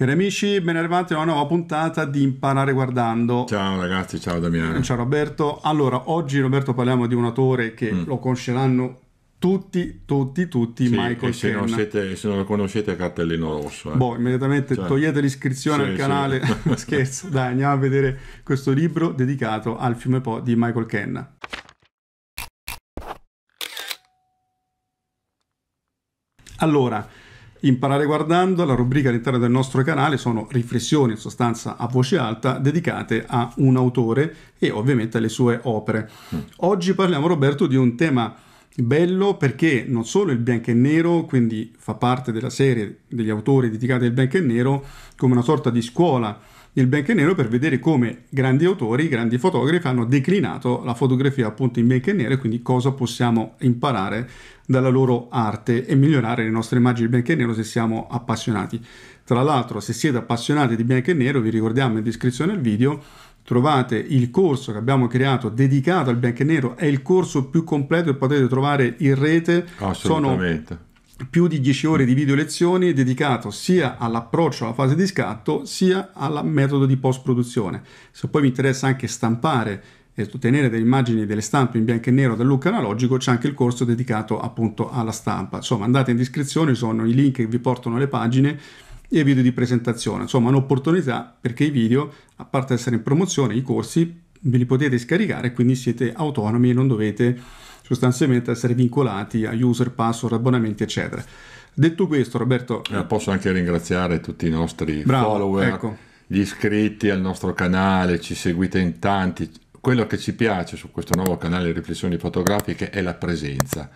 Cari amici, ben arrivati a una nuova puntata di Imparare Guardando. Ciao ragazzi, ciao Damiano. Ciao Roberto. Allora, oggi Roberto parliamo di un autore che mm. lo conosceranno tutti, tutti, tutti, sì, Michael se non, se non, lo conoscete, cartellino rosso. Eh. Boh, immediatamente cioè, togliete l'iscrizione sì, al canale. Sì. Scherzo, dai, andiamo a vedere questo libro dedicato al fiume Po di Michael Kenna. Allora, Imparare guardando, la rubrica all'interno del nostro canale sono riflessioni in sostanza a voce alta dedicate a un autore e ovviamente alle sue opere. Mm. Oggi parliamo Roberto di un tema bello perché non solo il bianco e nero, quindi fa parte della serie degli autori dedicati al bianco e nero come una sorta di scuola il bianco e nero per vedere come grandi autori, grandi fotografi hanno declinato la fotografia appunto in bianco e nero e quindi cosa possiamo imparare dalla loro arte e migliorare le nostre immagini di bianco e nero se siamo appassionati. Tra l'altro se siete appassionati di bianco e nero vi ricordiamo in descrizione al video trovate il corso che abbiamo creato dedicato al bianco e nero, è il corso più completo che potete trovare in rete. Assolutamente. Sono più di 10 ore di video lezioni dedicato sia all'approccio alla fase di scatto sia al metodo di post produzione. Se poi vi interessa anche stampare e ottenere delle immagini delle stampe in bianco e nero dal look analogico c'è anche il corso dedicato appunto alla stampa. Insomma andate in descrizione, sono i link che vi portano alle pagine e i video di presentazione. Insomma un'opportunità perché i video, a parte essere in promozione, i corsi ve li potete scaricare quindi siete autonomi e non dovete sostanzialmente essere vincolati a user, password, abbonamenti, eccetera. Detto questo, Roberto... Eh, posso anche ringraziare tutti i nostri bravo, follower, ecco. gli iscritti al nostro canale, ci seguite in tanti. Quello che ci piace su questo nuovo canale Riflessioni Fotografiche è la presenza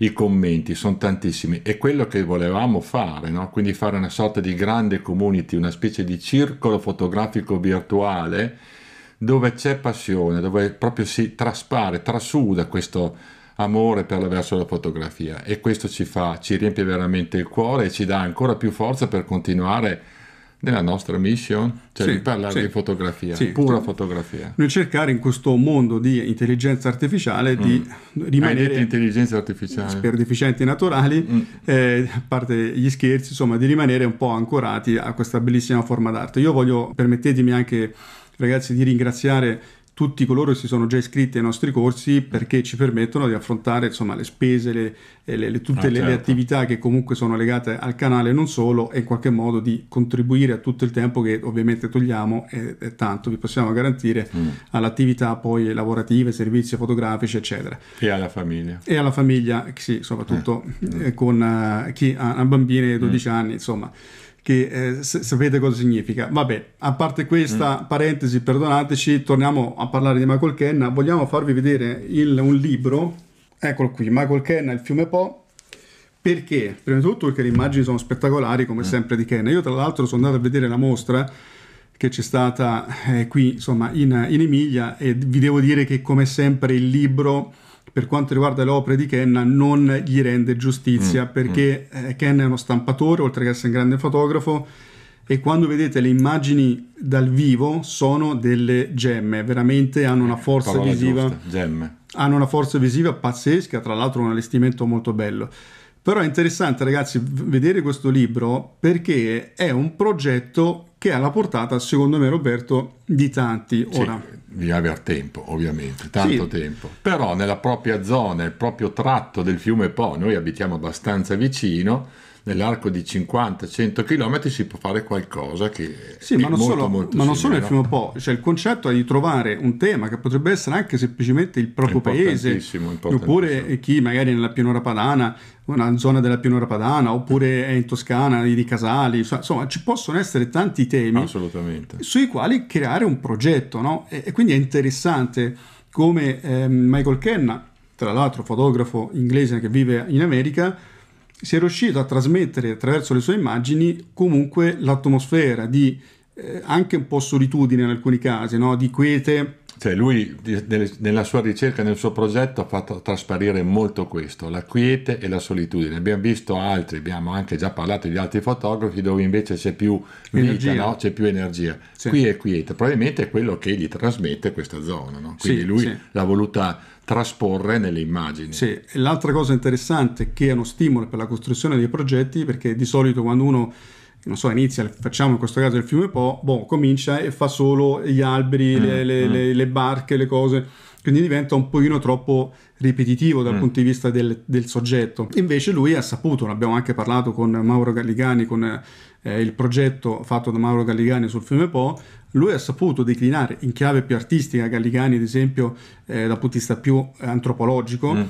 i commenti sono tantissimi e quello che volevamo fare, no? quindi fare una sorta di grande community, una specie di circolo fotografico virtuale dove c'è passione, dove proprio si traspare, trasuda questo, amore per la verso la fotografia e questo ci fa, ci riempie veramente il cuore e ci dà ancora più forza per continuare nella nostra mission, cioè sì, parlare sì, di fotografia, sì, pura cioè, fotografia. Nel cercare in questo mondo di intelligenza artificiale mm. di rimanere intelligenza artificiale per deficienti naturali, mm. eh, a parte gli scherzi, insomma, di rimanere un po' ancorati a questa bellissima forma d'arte. Io voglio permettetemi anche ragazzi di ringraziare tutti coloro che si sono già iscritti ai nostri corsi perché ci permettono di affrontare insomma, le spese, le, eh, le, le, tutte ah, certo. le, attività che comunque sono legate al canale non solo e in qualche modo di contribuire a tutto il tempo che ovviamente togliamo e, tanto vi possiamo garantire mm. all'attività poi lavorative, servizi fotografici eccetera. E alla famiglia. E alla famiglia, sì, soprattutto eh. eh con uh, chi ha bambini di 12 mm. anni, insomma che eh, sapete cosa significa. Vabbè, a parte questa mm. parentesi, perdonateci, torniamo a parlare di Michael Kenna. Vogliamo farvi vedere il, un libro, eccolo qui, Michael Kenna, Il fiume Po, perché? Prima di tutto perché le immagini sono spettacolari come mm. sempre di Kenna. Io tra l'altro sono andato a vedere la mostra che c'è stata eh, qui, insomma, in, in Emilia e vi devo dire che come sempre il libro per quanto riguarda le opere di Kenna non gli rende giustizia mm, perché mm. Eh, Kenna è uno stampatore oltre che essere un grande fotografo e quando vedete le immagini dal vivo sono delle gemme, veramente hanno una eh, forza Parola visiva. Giusta, gemme. Hanno una forza visiva pazzesca, tra l'altro un allestimento molto bello. Però è interessante ragazzi vedere questo libro perché è un progetto che ha la portata, secondo me, Roberto, di tanti. Ora. Sì, di aver tempo, ovviamente, tanto sì. tempo. Però nella propria zona, il proprio tratto del fiume Po, noi abitiamo abbastanza vicino, nell'arco di 50-100 km si può fare qualcosa che sì, ma non, molto, solo, molto ma non solo il fiume Po, cioè il concetto è di trovare un tema che potrebbe essere anche semplicemente il proprio paese, importantissimo. oppure chi magari nella pianura padana una zona della pianura padana oppure è in Toscana, di Casali, insomma ci possono essere tanti temi sui quali creare un progetto no? e, e, quindi è interessante come eh, Michael Kenna, tra l'altro fotografo inglese che vive in America, si è riuscito a trasmettere attraverso le sue immagini comunque l'atmosfera di eh, anche un po' solitudine in alcuni casi, no? di quiete cioè lui nella sua ricerca, nel suo progetto ha fatto trasparire molto questo, la quiete e la solitudine. Abbiamo visto altri, abbiamo anche già parlato di altri fotografi dove invece c'è più vita, no? c'è più energia. Sì. Qui è quiete, probabilmente è quello che gli trasmette questa zona, no? quindi sì, lui sì. l'ha voluta trasporre nelle immagini. Sì, l'altra cosa interessante che è uno stimolo per la costruzione dei progetti perché di solito quando uno non so, inizia, facciamo in questo caso il fiume Po, boh, comincia e fa solo gli alberi, mm, le, le, mm. Le, le, barche, le cose, quindi diventa un pochino troppo ripetitivo dal mm. punto di vista del, del, soggetto. Invece lui ha saputo, l'abbiamo anche parlato con Mauro Galligani, con eh, il progetto fatto da Mauro Galligani sul fiume Po, lui ha saputo declinare in chiave più artistica, Galligani ad esempio eh, dal punto di vista più antropologico, mm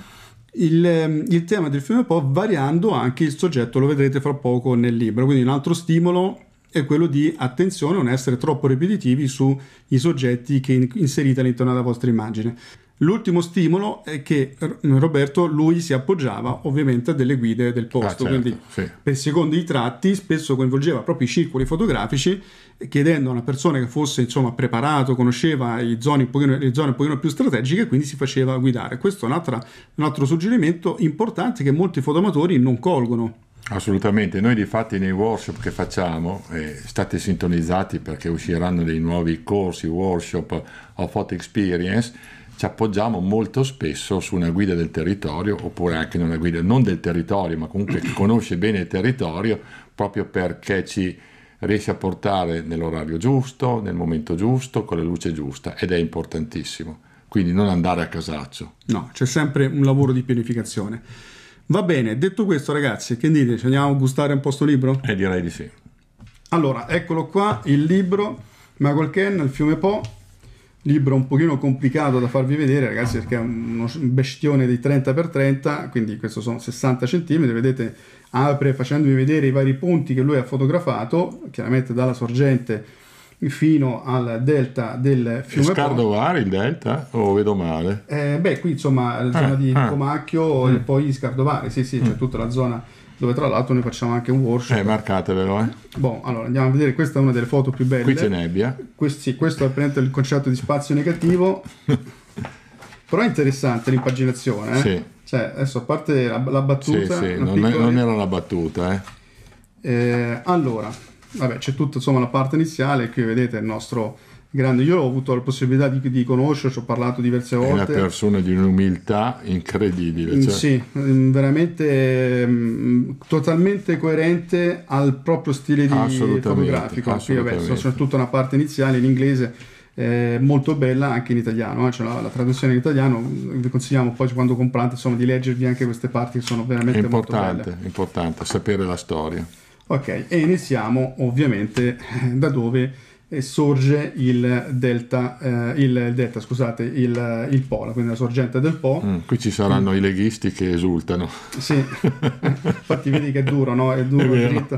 il, ehm, il, tema del film pop variando anche il soggetto, lo vedrete fra poco nel libro, quindi un altro stimolo è quello di attenzione, non essere troppo ripetitivi sui soggetti che inserite all'interno della vostra immagine. L'ultimo stimolo è che Roberto, lui si appoggiava ovviamente a delle guide del posto, ah, certo, quindi sì. secondo i tratti spesso coinvolgeva proprio i circoli fotografici chiedendo a una persona che fosse insomma preparato, conosceva le zone un pochino, zone un pochino più strategiche e quindi si faceva guidare. Questo è un altro suggerimento importante che molti fotomatori non colgono. Assolutamente, noi di fatti nei workshop che facciamo, eh, state sintonizzati perché usciranno dei nuovi corsi, workshop o photo experience, ci appoggiamo molto spesso su una guida del territorio oppure anche una guida non del territorio, ma comunque che conosce bene il territorio proprio perché ci riesce a portare nell'orario giusto, nel momento giusto, con la luce giusta ed è importantissimo. Quindi non andare a casaccio. No, c'è sempre un lavoro di pianificazione. Va bene, detto questo ragazzi, che dite? Ci andiamo a gustare un po' sto libro? Eh direi di sì. Allora, eccolo qua, il libro Michael Ken, Il fiume Po, libro un pochino complicato da farvi vedere ragazzi perché è un bestione di 30x30 quindi questo sono 60 cm vedete apre facendovi vedere i vari punti che lui ha fotografato chiaramente dalla sorgente fino al delta del fiume Scardovare il delta o vedo male? Eh, beh qui insomma la zona ah, di ah. Comacchio mm. e poi Scardovare sì sì mm. c'è cioè tutta la zona dove tra l'altro noi facciamo anche un workshop. Eh, marcatevelo, eh. Boh, allora andiamo a vedere, questa è una delle foto più belle. Qui c'è nebbia. Questi, questo è praticamente il concetto di spazio negativo. Però è interessante l'impaginazione, eh? Sì. Cioè, adesso a parte la, la battuta... Sì, sì, non, piccola... è, non, era la battuta, eh. eh allora, vabbè, c'è tutta insomma la parte iniziale, qui vedete il nostro grande. Io ho avuto la possibilità di, di conoscerlo, ci ho parlato diverse volte. È una persona di un'umiltà incredibile. Mm, cioè. Sì, mm, veramente mm, totalmente coerente al proprio stile di fotografico. Qui, vabbè, soprattutto una parte iniziale in inglese. Eh, molto bella anche in italiano, eh? cioè, la, la, traduzione in italiano vi consigliamo poi quando comprate insomma, di leggervi anche queste parti che sono veramente importanti. È importante sapere la storia. Ok, e iniziamo ovviamente da dove e sorge il delta, eh, il delta scusate, il, il, Po, quindi la sorgente del Po. Mm, qui ci saranno mm. i leghisti che esultano. Sì, infatti vedi che è duro, no? È duro, è dritto.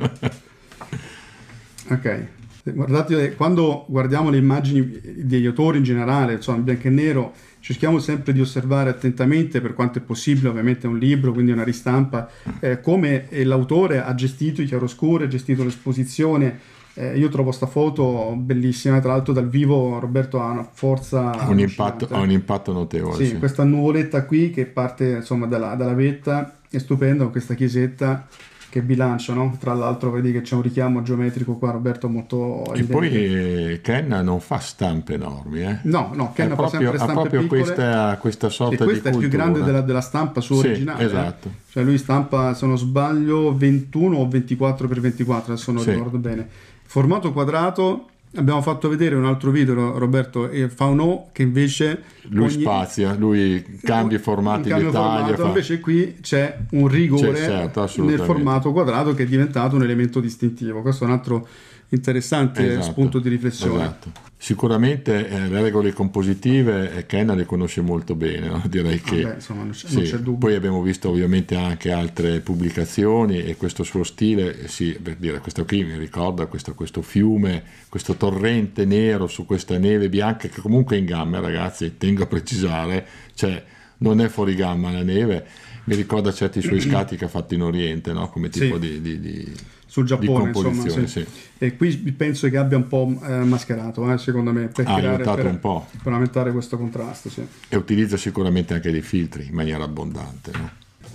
Ok, guardate, quando guardiamo le immagini degli autori in generale, insomma in bianco e nero, cerchiamo sempre di osservare attentamente, per quanto è possibile, ovviamente è un libro, quindi una ristampa, eh, come l'autore ha gestito i chiaroscuri, ha gestito l'esposizione, eh, io trovo sta foto bellissima, tra l'altro dal vivo Roberto ha una forza... Un impatto, ha un impatto notevole. Sì, sì, questa nuvoletta qui che parte insomma dalla, dalla vetta, è stupendo questa chiesetta che bilancia, no? Tra l'altro vedi che c'è un richiamo geometrico qua, Roberto, molto... E poi Kenna non fa stampe enormi, eh? No, no, Kenna fa sempre stampe Ha proprio questa, questa sorta sì, questa di questa è cultura. più grande della, della stampa sua sì, originale. Eh. esatto. Cioè lui stampa, se non sbaglio, 21 o 24x24, adesso non sì. ricordo bene Formato quadrato Abbiamo fatto vedere un altro video, Roberto e fa Faunò, che invece... Lui ogni... spazia, lui cambia i formati cambia di taglia. Fa... Invece qui c'è un rigore c'è, certo, nel formato quadrato che è diventato un elemento distintivo. Questo è un altro interessante esatto, spunto di riflessione. Esatto. Sicuramente eh, le regole compositive eh, Kenna le conosce molto bene, no? direi ah che Vabbè, insomma, non, c'è, sì. non c'è dubbio. Poi abbiamo visto ovviamente anche altre pubblicazioni e questo suo stile, eh, sì, per dire, questo qui mi ricorda questo, questo fiume, questo torrente nero su questa neve bianca che comunque è in gamma ragazzi, tengo a precisare, cioè non è fuori gamma la neve, mi ricorda certi suoi scatti che ha fatto in Oriente, no? come tipo sì. di, di, di sul Giappone. Insomma, sì. Sì. E qui penso che abbia un po' eh, mascherato, eh, secondo me, per, ah, creare, per, un po'. per aumentare questo contrasto. Sì. E utilizza sicuramente anche dei filtri in maniera abbondante. No?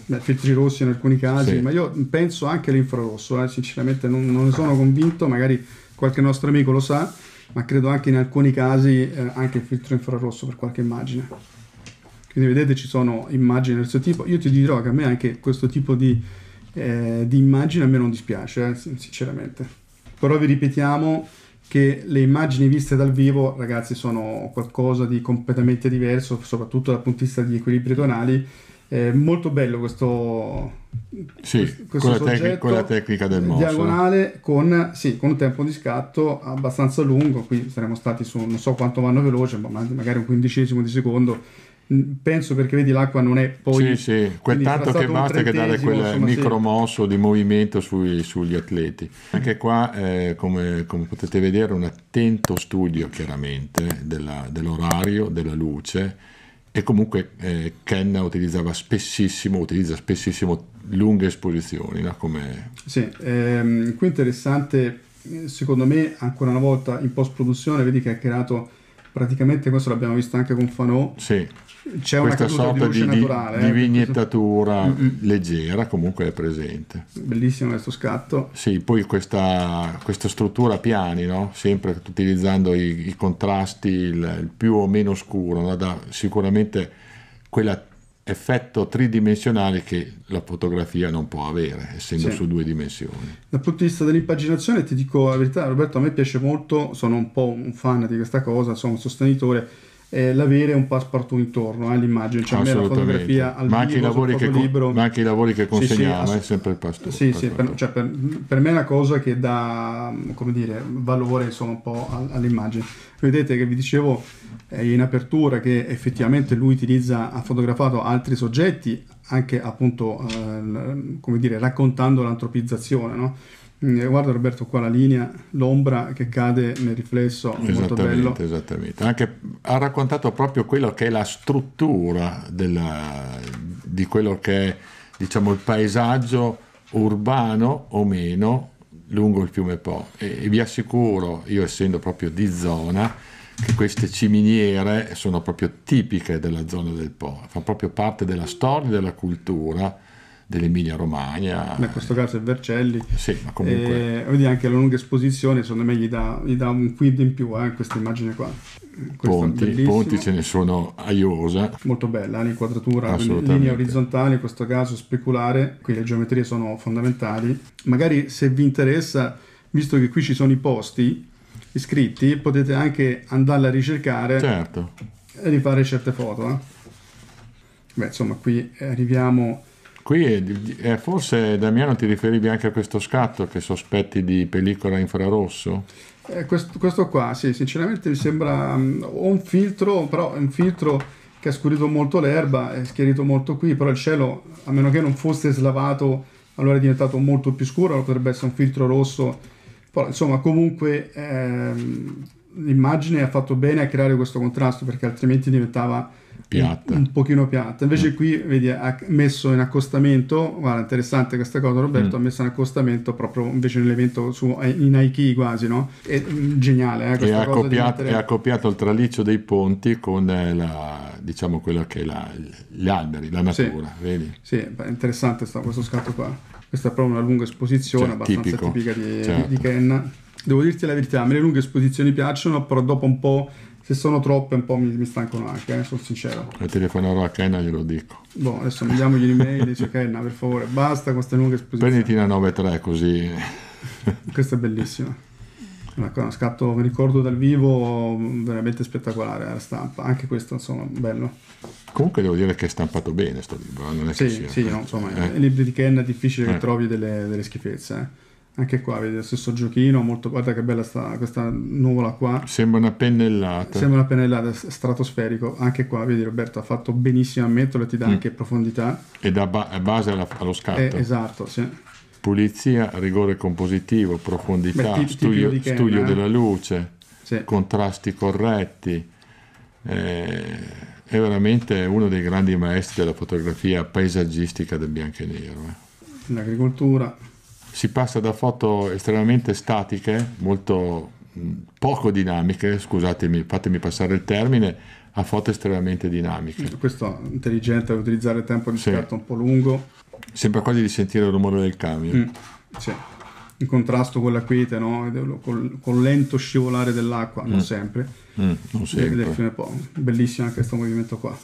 Beh, filtri rossi in alcuni casi, ma io penso anche all'infrarosso, eh, sinceramente non, non, ne sono convinto, magari qualche nostro amico lo sa, ma credo anche in alcuni casi eh, anche il filtro infrarosso per qualche immagine. Quindi vedete ci sono immagini del suo tipo, io ti dirò che a me anche questo tipo di eh, di immagine a me non dispiace, eh, sinceramente. Però vi ripetiamo che le immagini viste dal vivo, ragazzi, sono qualcosa di completamente diverso, soprattutto dal punto di vista degli equilibri tonali. È molto bello questo, sì, questo con, la tec- con, la tecnica del morso eh. diagonale con, sì, con, un tempo di scatto abbastanza lungo qui saremmo stati su non so quanto vanno veloce ma magari un quindicesimo di secondo penso perché vedi l'acqua non è poi sì sì quel tanto che basta che dare quel insomma, micromosso sì. di movimento sui, sugli atleti anche qua eh, come, come, potete vedere un attento studio chiaramente della, dell'orario della luce e comunque eh, Kenna utilizzava spessissimo utilizza spessissimo lunghe esposizioni no? come... sì ehm, qui interessante eh, secondo me ancora una volta in post produzione vedi che ha creato praticamente questo l'abbiamo visto anche con Fanò sì c'è questa sorta di, di, naturale, eh, di vignettatura questo... Mm, mm. leggera comunque è presente. Bellissimo questo scatto. Sì, poi questa, questa struttura a piani, no? sempre utilizzando i, i contrasti, il, il, più o meno scuro, no? da sicuramente quell'effetto tridimensionale che la fotografia non può avere, essendo sì. su due dimensioni. Dal punto di vista dell'impaginazione ti dico la verità, Roberto, a me piace molto, sono un po' un fan di questa cosa, sono un sostenitore eh, l'avere un passepartout intorno all'immagine, eh, cioè la fotografia al ma anche, vivo, che, libro. ma anche i lavori che consegniamo sì, sì, è eh, sempre il pastor, sì, pastor. Sì, per, cioè per, per, me è una cosa che dà come dire, valore insomma, un po' all'immagine. Vedete che vi dicevo eh, in apertura che effettivamente lui utilizza, ha fotografato altri soggetti, anche appunto eh, come dire, raccontando l'antropizzazione. No? Eh, guarda Roberto qua la linea, l'ombra che cade nel riflesso, molto bello. Esattamente, Anche, ha raccontato proprio quello che è la struttura della, di quello che è diciamo, il paesaggio urbano o meno lungo il fiume Po e, e vi assicuro, io essendo proprio di zona, che queste ciminiere sono proprio tipiche della zona del Po, fanno proprio parte della storia e della cultura dell'Emilia Romagna. In questo caso è Vercelli. Sì, ma comunque... E, eh, vedi anche la lunga esposizione, secondo me gli dà, gli dà un quid in più eh, questa immagine qua. Questa ponti, ponti ce ne sono a Iosa. Molto bella, eh, l'inquadratura, linee orizzontali, in questo caso speculare, qui le geometrie sono fondamentali. Magari se vi interessa, visto che qui ci sono i posti iscritti, potete anche andarla a ricercare certo. e rifare certe foto. Eh. Beh, insomma, qui arriviamo Qui è, eh, eh, forse Damiano ti riferivi anche a questo scatto che sospetti di pellicola infrarosso? Eh, questo, questo, qua, sì, sinceramente mi sembra um, un filtro, però un filtro che ha scurito molto l'erba, è schierito molto qui, però il cielo, a meno che non fosse slavato, allora è diventato molto più scuro, allora potrebbe essere un filtro rosso, però insomma comunque ehm, l'immagine ha fatto bene a creare questo contrasto perché altrimenti diventava piatta. Un, un pochino piatta. Invece mm. qui, vedi, ha messo in accostamento, guarda, interessante questa cosa Roberto, mm. ha messo in accostamento proprio invece nell'evento su, eh, in Aiki quasi, no? È mm, geniale, eh, questa e cosa accoppiato, mettere... È accoppiato il traliccio dei ponti con eh, la, diciamo, quella che è la, gli alberi, la natura, sì. vedi? Sì, interessante sta, questo scatto qua. Questa è proprio una lunga esposizione, cioè, abbastanza tipico. tipica di, certo. di Ken. Devo dirti la verità, a me le lunghe esposizioni piacciono, però dopo un po' se sono troppe un po' mi, mi stancano anche, eh, sono sincero. E telefonerò a Kenna glielo dico. Boh, adesso mandiamo gli e dice Kenna per favore, basta con queste lunghe esposizioni. Prenditi la 9.3 così. Questa è bellissima. Un scatto, mi ricordo dal vivo, veramente spettacolare la stampa, anche questo insomma, bello. Comunque devo dire che è stampato bene sto libro, eh, non è sì, che sia, Sì, no, insomma, eh. libri di Kenna è difficile eh. che trovi delle, delle schifezze. Eh anche qua vedi lo stesso giochino, molto, guarda che bella sta, questa nuvola qua. Sembra una pennellata. Sembra una pennellata, stratosferico. Anche qua, vedi Roberto, ha fatto benissimo a metterlo e ti dà mm. anche profondità. E da ba- base alla, allo scatto. Eh, esatto, sì. Pulizia, rigore compositivo, profondità, Beh, ti, studio, Ken, studio eh. della luce, sì. contrasti corretti. Eh, è veramente uno dei grandi maestri della fotografia paesaggistica del bianco e nero. Eh. L'agricoltura si passa da foto estremamente statiche, molto mm, poco dinamiche, scusatemi, fatemi passare il termine, a foto estremamente dinamiche. Questo è intelligente, utilizzare il tempo di sì. scarto un po' lungo. Sembra quasi di sentire il rumore del camion. Mm, sì. In contrasto con la quiete, no? col, lento scivolare dell'acqua, mm. non sempre. Mm, non sempre. Del fiume Po. Bellissimo anche questo movimento qua,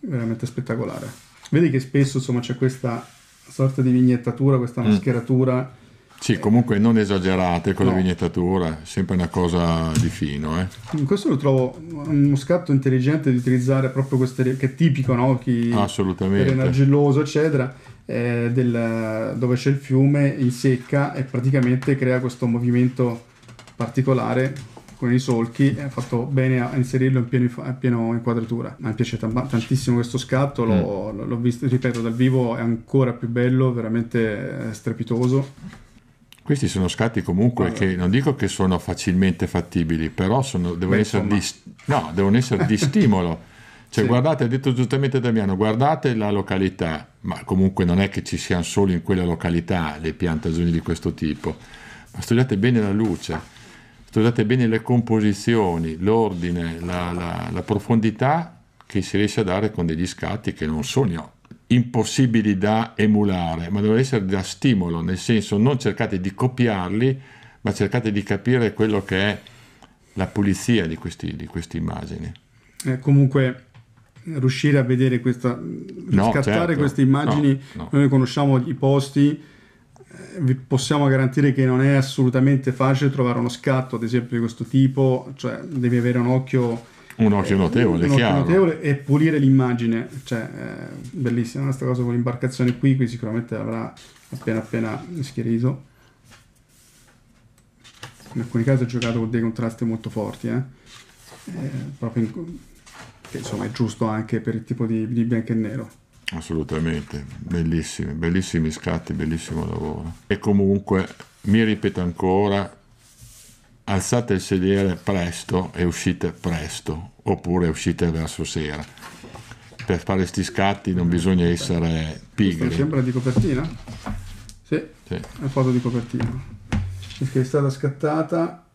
veramente spettacolare. Vedi che spesso insomma c'è questa sorta di vignettatura, questa mm. mascheratura. Sì, comunque non esagerate con no. la vignettatura, sempre una cosa di fino. Eh. Mm, questo lo trovo uno scatto intelligente di utilizzare proprio queste, che è tipico, no? Chi Assolutamente. Argilloso, eccetera, eh, del, dove c'è il fiume in secca e praticamente crea questo movimento particolare con i solchi e eh, ha fatto bene a inserirlo in pieno, in pieno inquadratura. Mi è piaciuto tantissimo questo scatto, mm. l'ho, l'ho visto, ripeto, dal vivo è ancora più bello, veramente eh, strepitoso. Questi sono scatti comunque allora. che non dico che sono facilmente fattibili, però sono, devono, Beh, essere di, no, devono, essere di, stimolo. Cioè, sì. guardate, ha detto giustamente Damiano, guardate la località, ma comunque non è che ci siano solo in quella località le piantagioni di questo tipo, ma studiate bene la luce studiate bene le composizioni, l'ordine, la, la, la profondità che si riesce a dare con degli scatti che non sono impossibili da emulare, ma devono essere da stimolo, nel senso non cercate di copiarli, ma cercate di capire quello che è la pulizia di, questi, di queste immagini. Eh, comunque riuscire a vedere questa, no, scattare certo. queste immagini, no, no. noi conosciamo i posti, vi possiamo garantire che non è assolutamente facile trovare uno scatto, ad esempio, di questo tipo, cioè devi avere un occhio... Un occhio eh, notevole, un occhio notevole e pulire l'immagine, cioè eh, bellissima questa cosa con l'imbarcazione qui, qui sicuramente avrà appena appena schierito. In alcuni casi ho giocato con dei contrasti molto forti, eh? eh proprio in, che insomma è giusto anche per il tipo di, di bianco e nero. Assolutamente, bellissimi, bellissimi scatti, bellissimo lavoro. E comunque, mi ripeto ancora, alzate il sedere presto e uscite presto, oppure uscite verso sera. Per fare sti scatti non bisogna essere pigri. sembra di copertina? Sì, sì. è foto di copertina. Che è stata scattata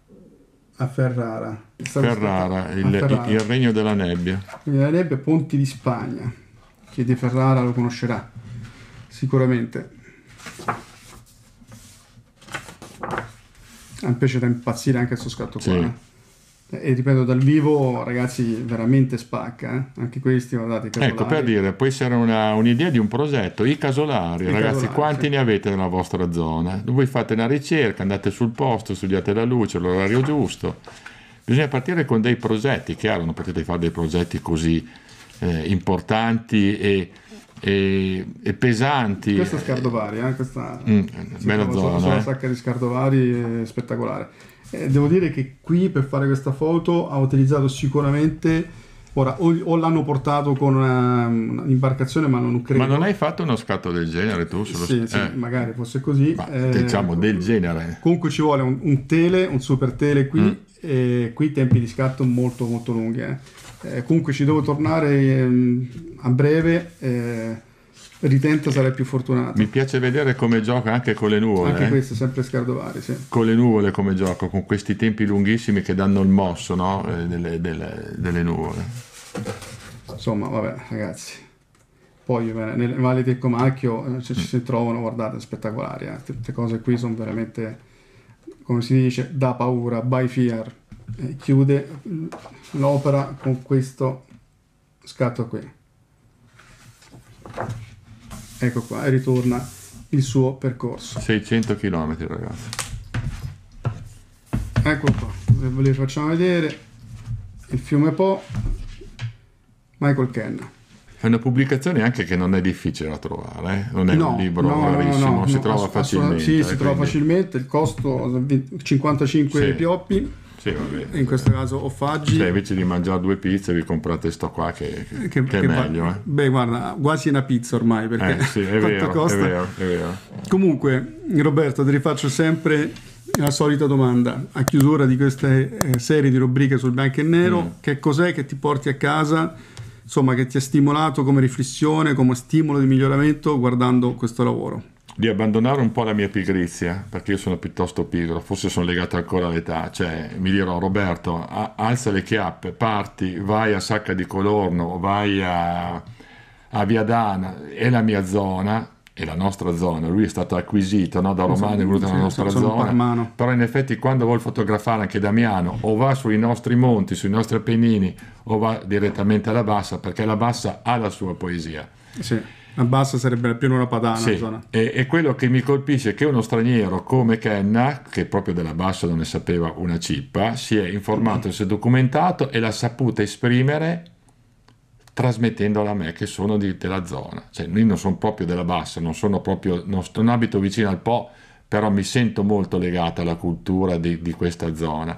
a Ferrara. Ferrara, il, a Ferrara. il regno della nebbia. Il regno della nebbia, Ponti di Spagna chi di Ferrara lo conoscerà sicuramente. Mi piace da impazzire anche questo scatto qua. Sì. Eh. E ripeto, dal vivo, ragazzi, veramente spacca. Eh? Anche questi, guardate, casolari. Ecco, per dire, può essere una, un'idea di un progetto. I casolari, I ragazzi, casolari, quanti sì. ne avete nella vostra zona? Voi fate una ricerca, andate sul posto, studiate la luce, l'orario giusto. Bisogna partire con dei progetti, chiaro, non potete fare dei progetti così eh, importanti e, e, e, pesanti. Questo è Scardovari, eh? questa mm, bella chiama, zona. Sulla eh? sacca di Scardovari è spettacolare. Eh, devo dire che qui per fare questa foto ha utilizzato sicuramente... Ora, o, o, l'hanno portato con un'imbarcazione, ma non credo. Ma non hai fatto uno scatto del genere tu? Sullo sì, st- eh. magari fosse così. Ma, eh, diciamo del genere. Comunque ci vuole un, un tele, un super tele qui, mm. e qui tempi di scatto molto molto lunghi. Eh. Eh, comunque ci devo tornare eh, a breve. Eh, ritenta sarei più fortunato. Mi piace vedere come gioca anche con le nuvole. Anche eh. questo, sempre Scardovari, sì. Con le nuvole come gioco, con questi tempi lunghissimi che danno il mosso no? Eh, delle, delle, delle nuvole. Insomma, vabbè, ragazzi poi nel Valle del Comacchio eh, cioè, mm. si trovano, guardate, spettacolari. Eh. Queste cose qui sono veramente, come si dice, da paura, by fear chiude l'opera con questo scatto qui ecco qua e ritorna il suo percorso 600 km ragazzi ecco qua ve li facciamo vedere il fiume Po Michael Kenna è una pubblicazione anche che non è difficile da trovare, eh. non è no, un libro no, rarissimo, no, si trova facilmente. Sì, si quindi... trova facilmente, il costo 55 sì. pioppi sì, in questo caso ho faggi. Cioè, invece di mangiare due pizze, vi comprate sto qua che, che, che, che è meglio. Eh. Beh, guarda, quasi una pizza ormai perché eh, sì, è, vero, costa? È vero, è vero. Comunque, Roberto, ti rifaccio sempre la solita domanda a chiusura di queste eh, serie di rubriche sul bianco e nero: mm. che cos'è che ti porti a casa? Insomma, che ti ha stimolato come riflessione, come stimolo di miglioramento guardando questo lavoro? di abbandonare un po' la mia pigrizia, perché io sono piuttosto pigro, forse sono legato ancora all'età, cioè mi dirò Roberto, a- alza le chiappe, parti, vai a Sacca di Colorno, vai a, a Viadana, è la mia zona, è la nostra zona, lui è stato acquisito no, da Romano, è venuto nella nostra sono, zona, sono però in effetti quando vuol fotografare anche Damiano o va sui nostri monti, sui nostri appennini o va direttamente alla bassa, perché la bassa ha la sua poesia. Sì. La bassa sarebbe più una padana. Sì. E, e, quello che mi colpisce è che uno straniero come Kenna, che proprio della bassa non ne sapeva una cippa, si è informato, si è documentato e l'ha saputa esprimere trasmettendola a me che sono di, della zona. Cioè, io non sono proprio della bassa, non, sono proprio, non, non abito vicino al Po, però mi sento molto legata alla cultura di, di questa zona.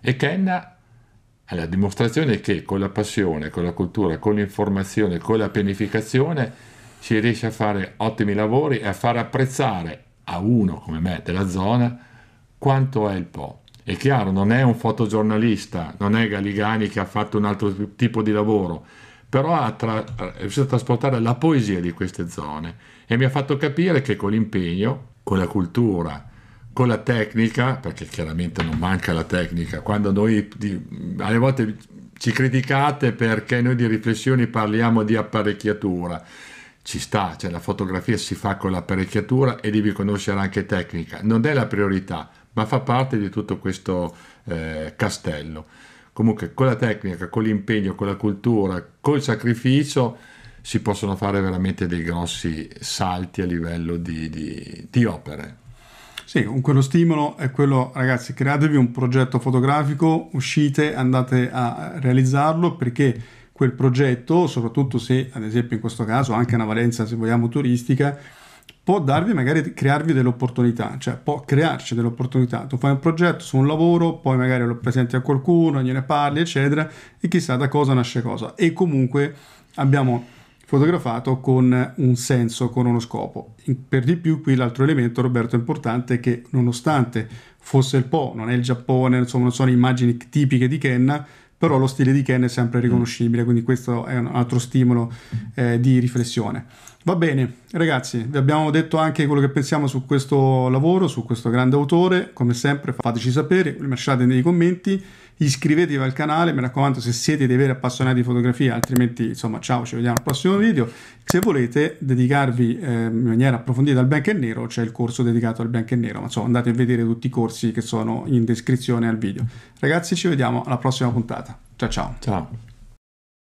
E Kenna la dimostrazione è che con la passione, con la cultura, con l'informazione, con la pianificazione si riesce a fare ottimi lavori e a far apprezzare a uno come me della zona quanto è il Po. È chiaro, non è un fotogiornalista, non è Galigani che ha fatto un altro tipo di lavoro, però ha tra- è riuscito a trasportare la poesia di queste zone e mi ha fatto capire che con l'impegno, con la cultura, con la tecnica, perché chiaramente non manca la tecnica, quando noi di, alle volte ci criticate perché noi di riflessioni parliamo di apparecchiatura, ci sta, cioè la fotografia si fa con l'apparecchiatura e devi conoscere anche tecnica, non è la priorità, ma fa parte di tutto questo eh, castello. Comunque con la tecnica, con l'impegno, con la cultura, col sacrificio si possono fare veramente dei grossi salti a livello di, di, di opere. Sì, quello stimolo è quello, ragazzi, createvi un progetto fotografico, uscite, andate a realizzarlo perché quel progetto, soprattutto se ad esempio in questo caso anche una valenza se vogliamo turistica, può darvi magari crearvi delle opportunità, cioè può crearci delle opportunità. Tu fai un progetto su un lavoro, poi magari lo presenti a qualcuno, gliene parli, eccetera, e chissà da cosa nasce cosa. E comunque abbiamo fotografato con un senso, con uno scopo. Per di più qui l'altro elemento, Roberto, importante è che nonostante fosse il Po, non è il Giappone, insomma non sono immagini tipiche di Kenna, però lo stile di Ken è sempre mm. riconoscibile, quindi questo è un altro stimolo eh, di riflessione. Va bene, ragazzi, vi abbiamo detto anche quello che pensiamo su questo lavoro, su questo grande autore, come sempre fateci sapere, lasciate nei commenti iscrivetevi al canale, mi raccomando se siete dei veri appassionati di fotografia, altrimenti insomma ciao, ci vediamo al prossimo video. Se volete dedicarvi eh, in maniera approfondita al bianco e nero, c'è il corso dedicato al bianco e nero, ma insomma andate a vedere tutti i corsi che sono in descrizione al video. Ragazzi ci vediamo alla prossima puntata, ciao ciao. Ciao.